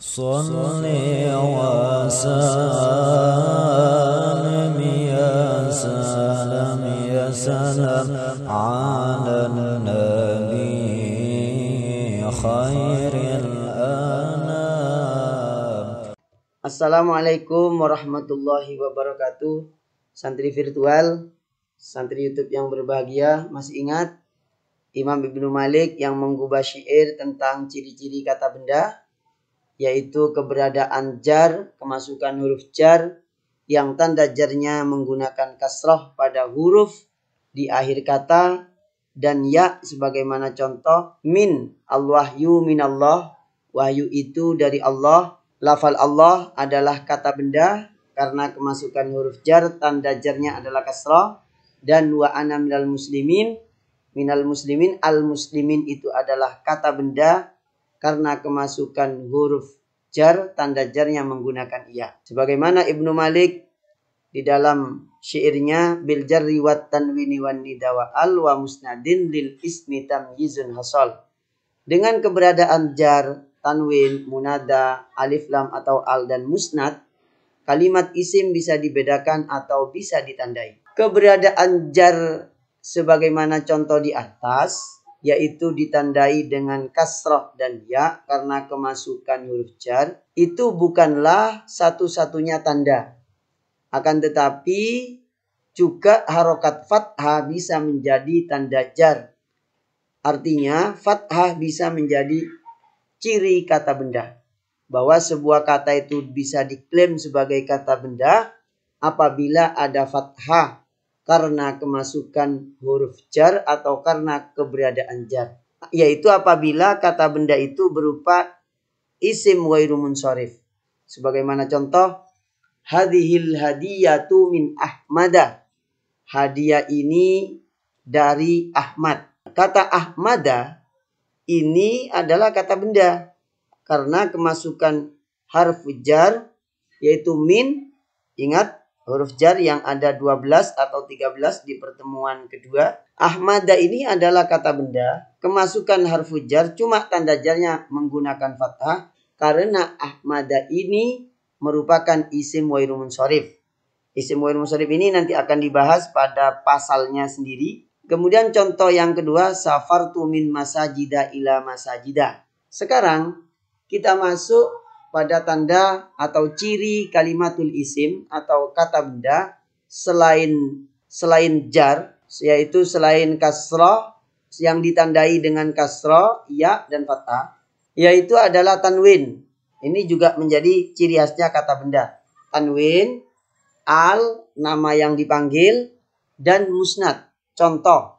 Ya ya Assalamualaikum warahmatullahi wabarakatuh Santri virtual, santri YouTube yang berbahagia, masih ingat Imam Ibnu Malik yang menggubah syair tentang ciri-ciri kata benda? yaitu keberadaan jar, kemasukan huruf jar yang tanda jarnya menggunakan kasroh pada huruf di akhir kata dan ya sebagaimana contoh min al-wahyu Allah wahyu itu dari Allah lafal Allah adalah kata benda karena kemasukan huruf jar tanda jarnya adalah kasroh dan wa ana minal muslimin minal muslimin al muslimin itu adalah kata benda karena kemasukan huruf jar tanda jar yang menggunakan ia. Sebagaimana Ibnu Malik di dalam syairnya bil jarri wat tanwini wan wa al wa musnadin lil ismi tamyizun hasal. Dengan keberadaan jar, tanwin, munada, alif lam atau al dan musnad, kalimat isim bisa dibedakan atau bisa ditandai. Keberadaan jar sebagaimana contoh di atas yaitu ditandai dengan kasroh dan ya karena kemasukan huruf jar itu bukanlah satu-satunya tanda akan tetapi juga harokat fathah bisa menjadi tanda jar artinya fathah bisa menjadi ciri kata benda bahwa sebuah kata itu bisa diklaim sebagai kata benda apabila ada fathah karena kemasukan huruf jar atau karena keberadaan jar. Yaitu apabila kata benda itu berupa isim wairu sorif, Sebagaimana contoh, hadhil hadiyatu min ahmada. Hadiah ini dari Ahmad. Kata ahmada ini adalah kata benda. Karena kemasukan harf jar yaitu min. Ingat huruf jar yang ada 12 atau 13 di pertemuan kedua. Ahmada ini adalah kata benda, kemasukan harfu jar cuma tanda jarnya menggunakan fathah karena Ahmada ini merupakan isim wairumun sorif. Isim wairumun sorif ini nanti akan dibahas pada pasalnya sendiri. Kemudian contoh yang kedua, safartu min masajida ila masajida. Sekarang kita masuk pada tanda atau ciri kalimatul isim atau kata benda selain selain jar yaitu selain kasroh yang ditandai dengan kasroh ya dan fathah yaitu adalah tanwin ini juga menjadi ciri khasnya kata benda tanwin al nama yang dipanggil dan musnad contoh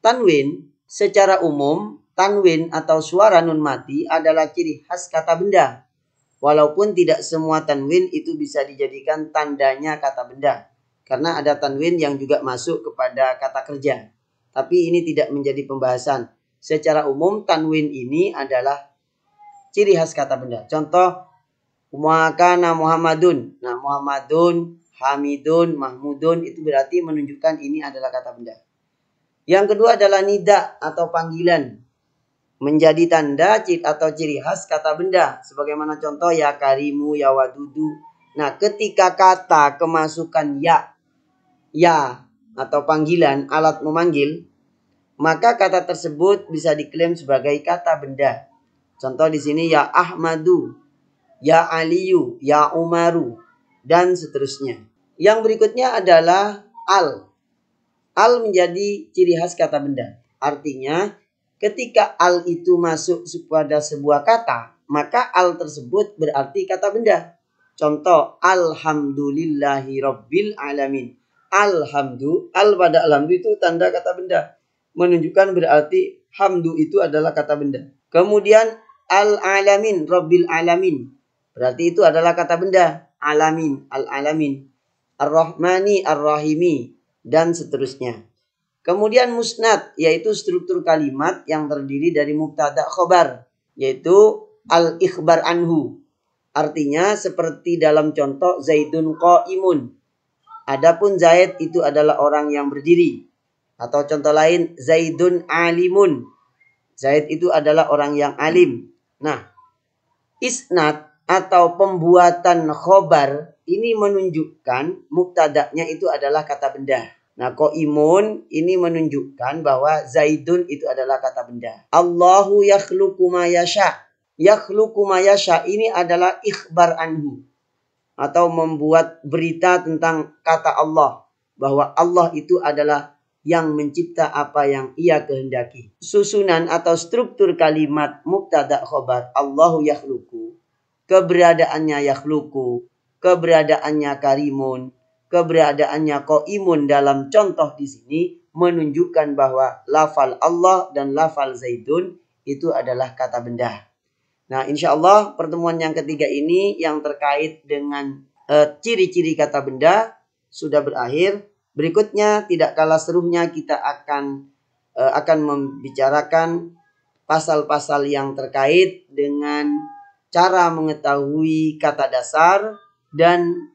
tanwin secara umum tanwin atau suara nun mati adalah ciri khas kata benda Walaupun tidak semua tanwin itu bisa dijadikan tandanya kata benda. Karena ada tanwin yang juga masuk kepada kata kerja. Tapi ini tidak menjadi pembahasan. Secara umum tanwin ini adalah ciri khas kata benda. Contoh, Umakana Muhammadun. Nah, Muhammadun, Hamidun, Mahmudun itu berarti menunjukkan ini adalah kata benda. Yang kedua adalah nida atau panggilan menjadi tanda atau ciri khas kata benda sebagaimana contoh ya karimu ya wadudu nah ketika kata kemasukan ya ya atau panggilan alat memanggil maka kata tersebut bisa diklaim sebagai kata benda contoh di sini ya Ahmadu ya Aliyu ya Umaru dan seterusnya yang berikutnya adalah al al menjadi ciri khas kata benda artinya Ketika al itu masuk pada sebuah kata, maka al tersebut berarti kata benda. Contoh, alhamdulillahi rabbil alamin. Alhamdu, al pada alhamdu itu tanda kata benda. Menunjukkan berarti hamdu itu adalah kata benda. Kemudian al-alamin, rabbil alamin. Berarti itu adalah kata benda. Alamin, al-alamin. Ar-Rahmani, Ar-Rahimi, dan seterusnya. Kemudian musnad yaitu struktur kalimat yang terdiri dari mubtada khobar yaitu al ikhbar anhu. Artinya seperti dalam contoh Zaidun qaimun. Adapun Zaid itu adalah orang yang berdiri. Atau contoh lain Zaidun alimun. Zaid itu adalah orang yang alim. Nah, isnad atau pembuatan khobar ini menunjukkan muktadaknya itu adalah kata benda Nah, imun ini menunjukkan bahwa Zaidun itu adalah kata benda. Allahu yakhluqu ma yasha. Yakhluqu ma yasha ini adalah ikhbar anhu atau membuat berita tentang kata Allah bahwa Allah itu adalah yang mencipta apa yang ia kehendaki. Susunan atau struktur kalimat mubtada khobar Allahu yakhluqu keberadaannya yakhluqu keberadaannya karimun keberadaannya imun dalam contoh di sini menunjukkan bahwa lafal Allah dan lafal Zaidun itu adalah kata benda. Nah, insya Allah pertemuan yang ketiga ini yang terkait dengan eh, ciri-ciri e, kata benda sudah berakhir. Berikutnya tidak kalah serunya kita akan e, akan membicarakan pasal-pasal yang terkait dengan cara mengetahui kata dasar dan